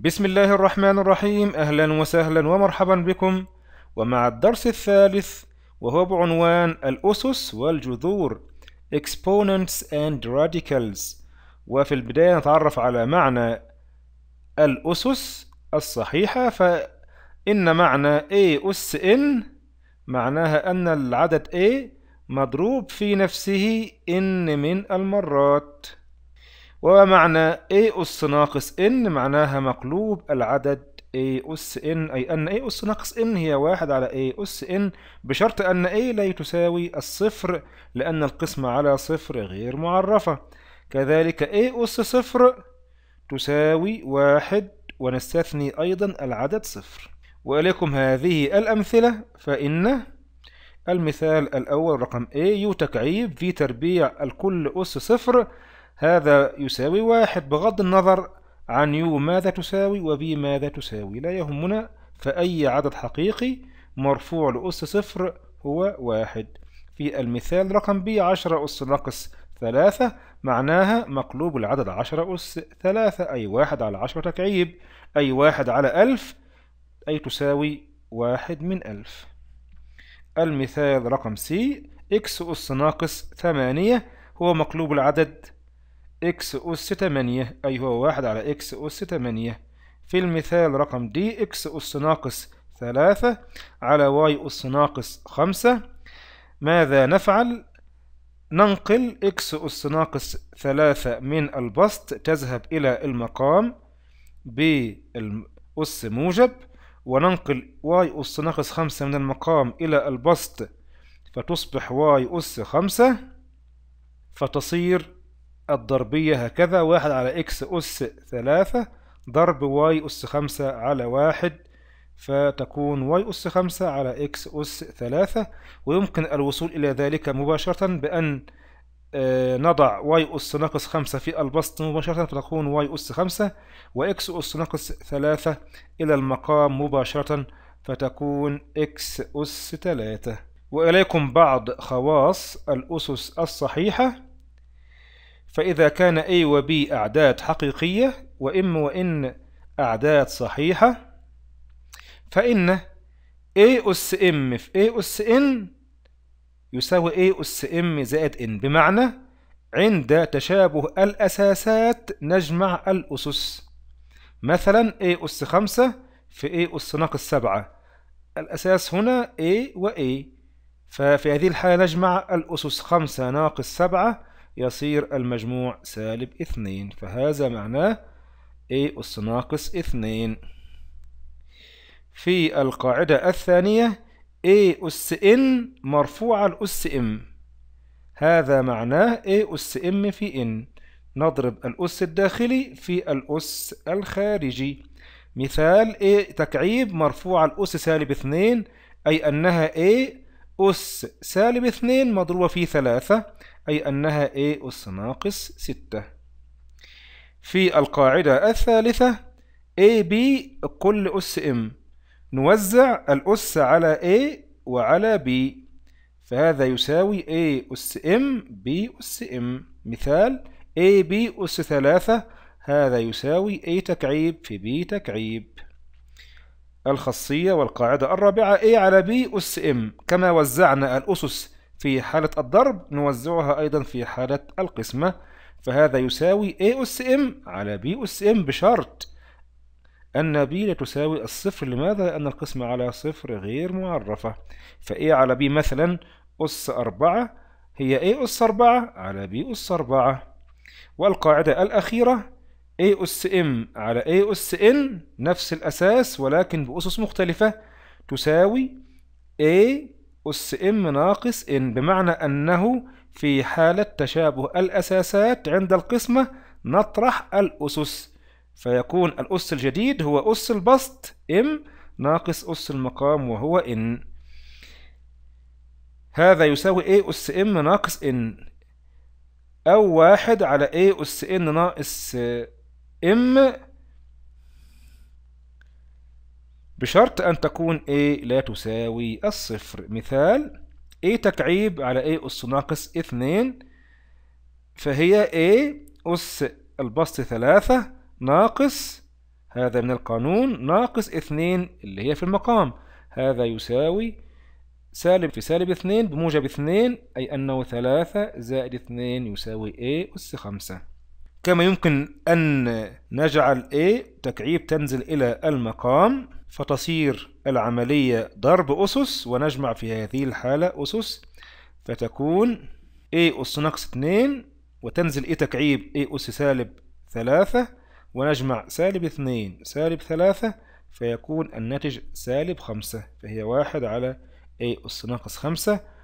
بسم الله الرحمن الرحيم أهلا وسهلا ومرحبا بكم ومع الدرس الثالث وهو بعنوان الأسس والجذور Exponents and Radicals وفي البداية نتعرف على معنى الأسس الصحيحة فإن معنى A أس N معناها أن العدد A مضروب في نفسه N من المرات ومعنى A أس ناقص N معناها مقلوب العدد A أس N أي أن A أس ناقص N هي واحد على A أس N بشرط أن A لا تساوي الصفر لأن القسمة على صفر غير معرفة كذلك A أس صفر تساوي واحد ونستثني أيضا العدد صفر وإليكم هذه الأمثلة فإن المثال الأول رقم A يو تكعيب في تربيع الكل أس صفر هذا يساوي واحد بغض النظر عن يو ماذا تساوي وبي ماذا تساوي لا يهمنا فأي عدد حقيقي مرفوع لأس صفر هو واحد في المثال رقم بي عشرة أس ناقص ثلاثة معناها مقلوب العدد عشرة أس ثلاثة أي واحد على عشرة تكعيب أي واحد على ألف أي تساوي واحد من ألف المثال رقم سي إكس أس ناقص ثمانية هو مقلوب العدد إكس أس تمانية أي هو واحد على إكس أس تمانية في المثال رقم دي إكس أس ناقص ثلاثة على واي أس ناقص خمسة ماذا نفعل؟ ننقل إكس أس ناقص ثلاثة من البسط تذهب إلى المقام بأس موجب وننقل واي أس ناقص خمسة من المقام إلى البسط فتصبح واي أس خمسة فتصير الضربية هكذا واحد على إكس أس ثلاثة ضرب واي أس خمسة على واحد فتكون واي أس خمسة على إكس أس ثلاثة ويمكن الوصول إلى ذلك مباشرة بأن آه، نضع واي أس ناقص خمسة في البسط مباشرة فتكون واي أس خمسة وإكس أس ناقص ثلاثة إلى المقام مباشرة فتكون إكس أس ثلاثة وإليكم بعض خواص الأسس الصحيحة فإذا كان A و B أعداد حقيقية وإم وإن أعداد صحيحة فإن A أس M في A أس N يساوي A أس M زائد N بمعنى عند تشابه الأساسات نجمع الأسس مثلا A أس خمسة في A أس ناقص سبعة الأساس هنا A و A ففي هذه الحالة نجمع الأسس خمسة ناقص سبعة يصير المجموع سالب اثنين فهذا معناه A أس ناقص اثنين في القاعدة الثانية A أس N مرفوعة الأس M هذا معناه A أس M في N نضرب الأس الداخلي في الأس الخارجي مثال A تكعيب مرفوعة الأس سالب اثنين أي أنها A أس سالب اثنين مضروبة في ثلاثة أي أنها A أس ناقص ستة في القاعدة الثالثة AB كل أس M نوزع الأس على A وعلى B فهذا يساوي A أس M B أس M مثال AB أس ثلاثة هذا يساوي A تكعيب في B تكعيب الخاصية والقاعدة الرابعة A على B أس M كما وزعنا الأسس في حالة الضرب نوزعها أيضا في حالة القسمة فهذا يساوي A أس M على B أس M بشرط أن B لا تساوي الصفر لماذا؟ لأن القسمة على صفر غير معرفة فA على B مثلا أس أربعة هي A أس أربعة على B أس أربعة والقاعدة الأخيرة A أس M على A أس N نفس الأساس ولكن بأسس مختلفة تساوي A أس M ناقص N بمعنى أنه في حالة تشابه الأساسات عند القسمة نطرح الأسس فيكون الأس الجديد هو أس البسط M ناقص أس المقام وهو N هذا يساوي A أس M ناقص N أو واحد على A أس N ناقص ام بشرط أن تكون A لا تساوي الصفر مثال A تكعيب على A أس ناقص اثنين فهي A أس البسط ثلاثة ناقص هذا من القانون ناقص اثنين اللي هي في المقام هذا يساوي سالب في سالب اثنين بموجب اثنين أي أنه ثلاثة زائد اثنين يساوي A أس خمسة كما يمكن أن نجعل A تكعيب تنزل إلى المقام فتصير العملية ضرب أسس ونجمع في هذه الحالة أسس فتكون A أس ناقص 2 وتنزل A تكعيب A أس سالب 3 ونجمع سالب 2 سالب 3 فيكون الناتج سالب 5 فهي 1 على A أس ناقص 5